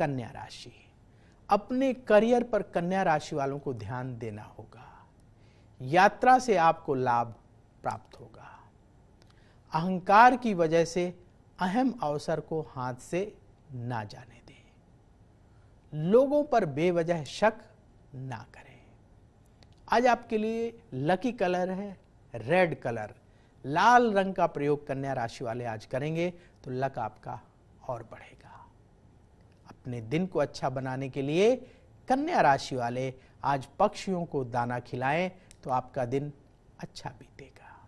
कन्या राशि अपने करियर पर कन्या राशि वालों को ध्यान देना होगा यात्रा से आपको लाभ प्राप्त होगा अहंकार की वजह से अहम अवसर को हाथ से ना जाने दें लोगों पर बेवजह शक ना करें आज आपके लिए लकी कलर है रेड कलर लाल रंग का प्रयोग कन्या राशि वाले आज करेंगे तो लक आपका और बढ़ेगा अपने दिन को अच्छा बनाने के लिए कन्या राशि वाले आज पक्षियों को दाना खिलाएं तो आपका दिन अच्छा बीतेगा